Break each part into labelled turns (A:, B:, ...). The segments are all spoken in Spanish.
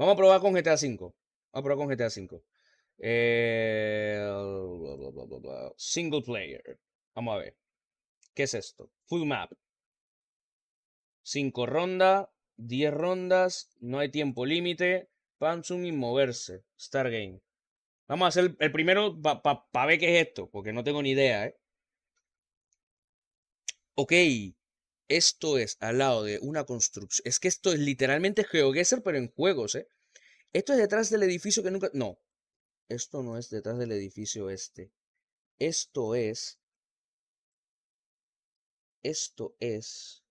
A: Vamos a probar con GTA V. Vamos a probar con GTA V. single player. Vamos a ver. ¿Qué es esto? Full map. Cinco rondas, 10 rondas, no hay tiempo límite. Pansum y moverse. Star game. Vamos a hacer el primero para ver qué es esto, porque no tengo ni idea. ¿eh? Ok esto es al lado de una construcción. Es que esto es literalmente GeoGuessr, pero en juegos, ¿eh? Esto es detrás del edificio que nunca. No. Esto no es detrás del edificio este. Esto es. Esto es.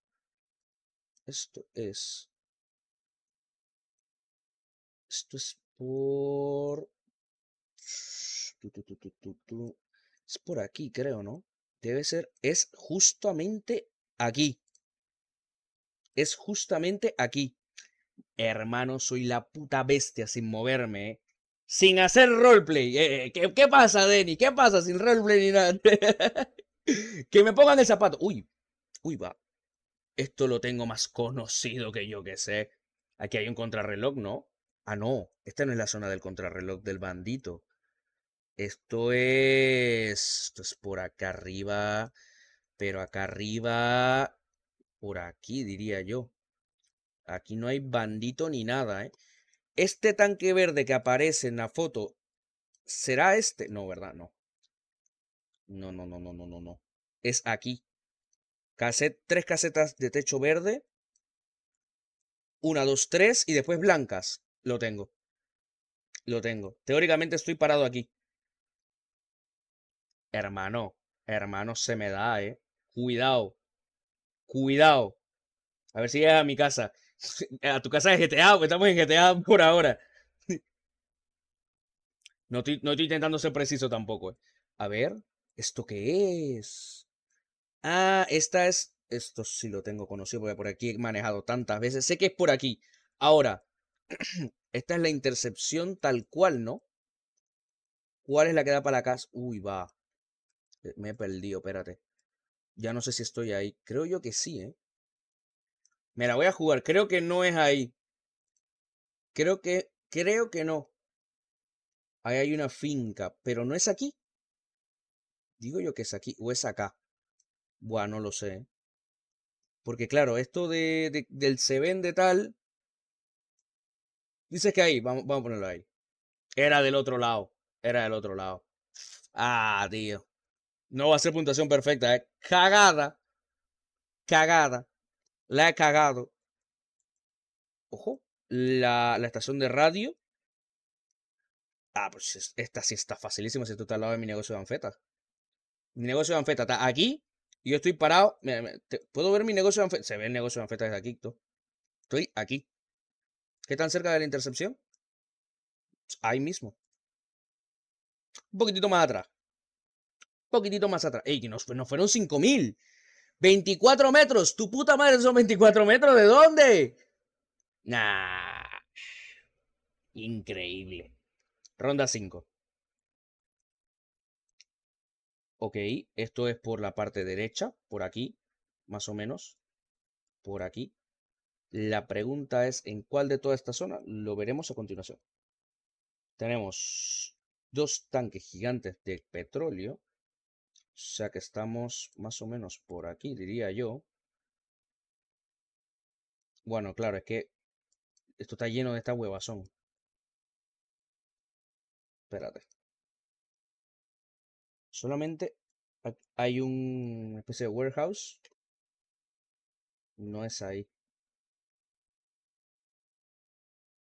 A: Esto es. Esto es por. Es por aquí, creo, ¿no? Debe ser. Es justamente aquí es justamente aquí. Hermano, soy la puta bestia sin moverme, ¿eh? sin hacer roleplay. Eh, eh, ¿Qué, ¿Qué, pasa, Denny? ¿Qué pasa sin roleplay ni nada? que me pongan el zapato. Uy, uy, va. Esto lo tengo más conocido que yo que sé. Aquí hay un contrarreloj, ¿no? Ah, no. Esta no es la zona del contrarreloj del bandito. Esto es. Esto es por acá arriba. Pero acá arriba por aquí, diría yo. Aquí no hay bandito ni nada, ¿eh? Este tanque verde que aparece en la foto, ¿será este? No, ¿verdad? No. No, no, no, no, no, no, no. Es aquí. tres casetas de techo verde. Una, dos, tres. Y después blancas. Lo tengo. Lo tengo. Teóricamente estoy parado aquí. Hermano. Hermano, se me da, eh. Cuidado. Cuidado. A ver si llega a mi casa. A tu casa de GTA, pues, estamos en GTA por ahora. No estoy, intentando ser preciso tampoco. Eh. A ver, ¿esto qué es? Ah, esta es. Esto sí lo tengo conocido porque por aquí he manejado tantas veces. Sé que es por aquí. Ahora, esta es la intercepción tal cual, ¿no? ¿Cuál es la que da para la casa? Uy, va. Me he perdido, espérate. Ya no sé si estoy ahí. Creo yo que sí, ¿eh? Me la voy a jugar. Creo que no es ahí. Creo que, creo que no. Ahí hay una finca, pero no es aquí. Digo yo que es aquí o es acá. Bueno, no lo sé. Porque claro, esto de, del se vende tal. Dices que ahí, vamos a ponerlo ahí. Era del otro lado. Era del otro lado. Ah, tío. No va a ser puntuación perfecta. cagada. Cagada. La he cagado. Ojo. La, estación de radio. Ah, pues esta sí está facilísima si tú estás al lado de mi negocio de anfetas. Mi negocio de anfetas está aquí. Y yo estoy parado. ¿Puedo ver mi negocio de anfetas? Se ve el negocio de anfetas desde aquí. Estoy aquí. ¿Qué tan cerca de la intercepción? Ahí mismo. Un poquitito más atrás poquitito más atrás. Ey, que nos, fueron 5000. 24 metros. Tu puta madre son 24 metros. ¿De dónde? Nah. Increíble. Ronda 5. Ok, esto es por la parte derecha, por aquí, más o menos, por aquí. La pregunta es, ¿en cuál de toda esta zona? Lo veremos a continuación. Tenemos dos tanques gigantes de petróleo o sea que estamos más o menos por aquí, diría yo. Bueno, claro, es que esto está lleno de esta huevazón. Espérate. Solamente hay una especie de warehouse. No es ahí.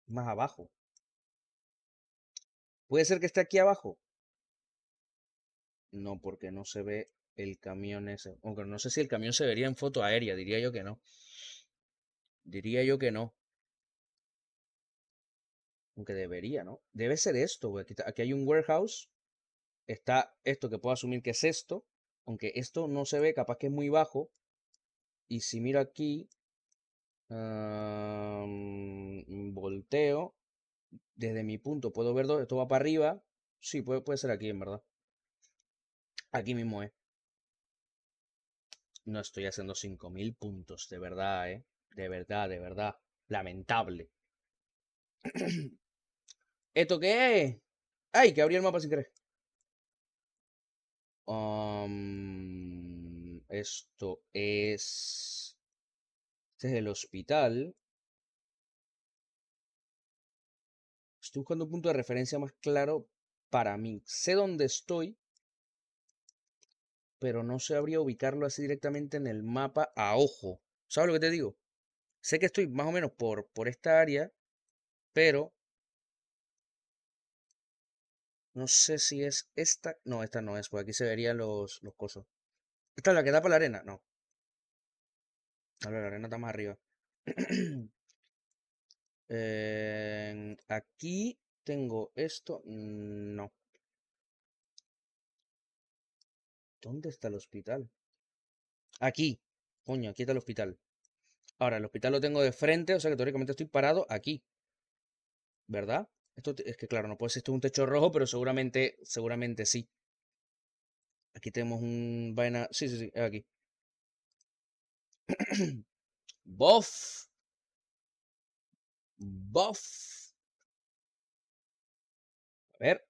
A: Más abajo. Puede ser que esté aquí abajo. No, porque no se ve el camión ese. Aunque no sé si el camión se vería en foto aérea, diría yo que no. Diría yo que no. Aunque debería, ¿no? Debe ser esto, Aquí, hay un warehouse. Está esto que puedo asumir que es esto. Aunque esto no se ve, capaz que es muy bajo. Y si miro aquí, ah, mm, volteo. Desde mi punto puedo ver, esto va para arriba. Sí, puede, puede ser aquí, en verdad. Aquí mismo, ¿eh? No estoy haciendo 5.000 puntos, de verdad, ¿eh? De verdad, de verdad. Lamentable. ¿Esto qué es? ¡Ay! Que abrí el mapa sin querer. Um, esto es... Este es el hospital. Estoy buscando un punto de referencia más claro para mí. Sé dónde estoy, pero no sabría ubicarlo así directamente en el mapa a ojo. ¿Sabes lo que te digo? Sé que estoy más o menos por, por esta área, pero no sé si es esta. No, esta no es, porque aquí se verían los, los cosos. ¿Esta es la que da para la arena? No. la arena está más arriba. Em, aquí tengo esto. No. ¿Dónde está el hospital? Aquí. Coño, aquí está el hospital. Ahora, el hospital lo tengo de frente, o sea que teóricamente estoy parado aquí. ¿Verdad? Esto es que claro, no puede ser esto es un techo rojo, pero seguramente, seguramente sí. Aquí tenemos un vaina. Sí, sí, sí, aquí. Bof. Bof. A ver.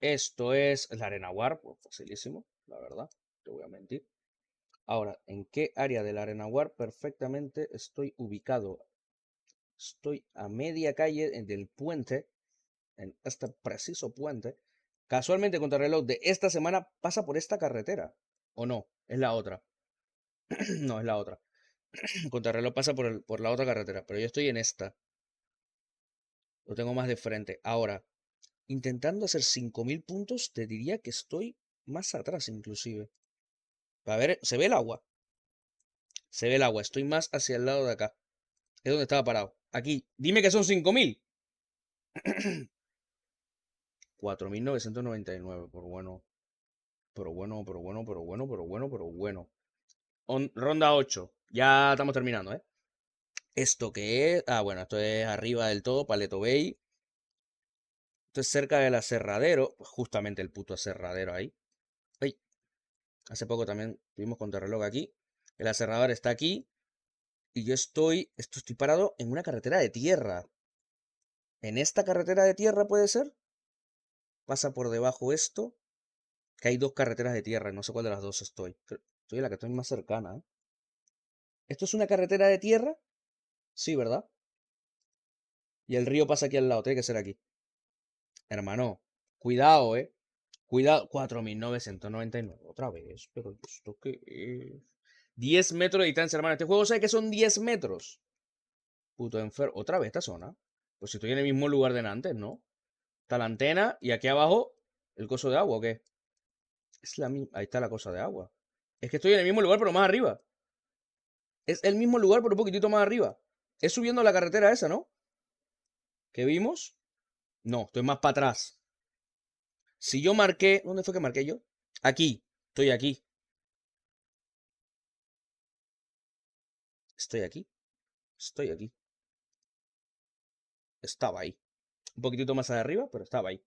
A: Esto es la arena war, oh, facilísimo la verdad, te voy a mentir. Ahora, ¿en qué área del War perfectamente estoy ubicado? Estoy a media calle eh, del puente, en este preciso puente. Casualmente, contrarreloj de esta semana pasa por esta carretera. ¿O no? Es la otra. no, es la otra. contrarreloj pasa por la otra carretera, pero yo estoy en esta. Lo tengo más de frente. Ahora, intentando hacer 5.000 puntos, te diría que estoy más atrás inclusive. A ver, se ve el agua. Se ve el agua, estoy más hacia el lado de acá. Es donde estaba parado. Aquí, dime que son 5000. 4999, por bueno. Pero bueno, pero bueno, pero bueno, pero bueno, pero bueno. ronda 8. Ya estamos terminando, ¿eh? Esto que es. Ah, bueno, esto es arriba del todo, Paleto Bay. Esto es cerca del aserradero. justamente el puto aserradero ahí hace poco también tuvimos contrarreloj aquí. El aserrador está aquí. Y yo estoy, esto estoy parado en una carretera de tierra. En esta carretera de tierra puede ser. Pasa por debajo esto. Que hay dos carreteras de tierra. No sé cuál de las dos estoy. Estoy en la que estoy más cercana. ¿eh? ¿Esto es una carretera de tierra? Sí, ¿verdad? Y el río pasa aquí al lado. Tiene que ser aquí. Hermano, cuidado, ¿eh? Cuidado, 4.999 otra vez, pero ¿esto que es? 10 metros de distancia, hermano. Este juego sabe que son 10 metros. Puto enfermo. Otra vez esta zona. Pues si estoy en el mismo lugar de antes, ¿no? Está la antena y aquí abajo el coso de agua, ¿o qué? Es la Ahí está la cosa de agua. Es que estoy en el mismo lugar, pero más arriba. Es el mismo lugar, pero un poquitito más arriba. Es subiendo la carretera esa, ¿no? ¿Qué vimos? No, estoy más para atrás. Si yo marqué, ¿dónde fue que marqué yo? Aquí, estoy aquí. Estoy aquí. Estoy aquí. Estaba ahí. Un poquitito más arriba, pero estaba ahí.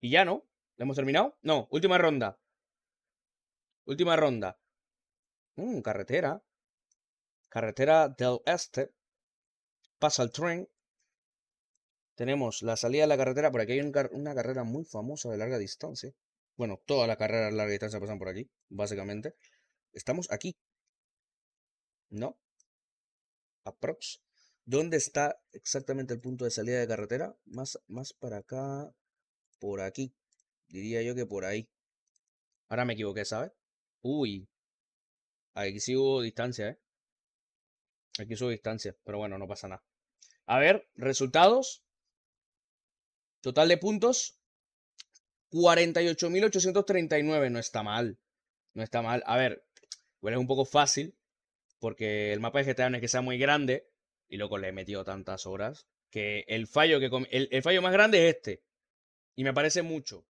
A: Y ya no. ¿Lo hemos terminado? No, última ronda. Última ronda. Mm, carretera. Carretera del Este. Pasa el tren. Tenemos la salida de la carretera, por aquí hay una carrera muy famosa de larga distancia. Bueno, todas las carreras de larga distancia pasan por aquí, básicamente. Estamos aquí. ¿No? Aprox. ¿Dónde está exactamente el punto de salida de carretera? Más, más para acá, por aquí. Diría yo que por ahí. Ahora me equivoqué, ¿sabes? Uy. Aquí sí hubo distancia, ¿eh? Aquí hubo distancia, pero bueno, no pasa nada. A ver, resultados. Total de puntos, 48.839. No está mal. No está mal. A ver, bueno, es un poco fácil. Porque el mapa de GTA no es que sea muy grande. Y loco, le he metido tantas horas. Que el fallo, que el fallo más grande es este. Y me parece mucho.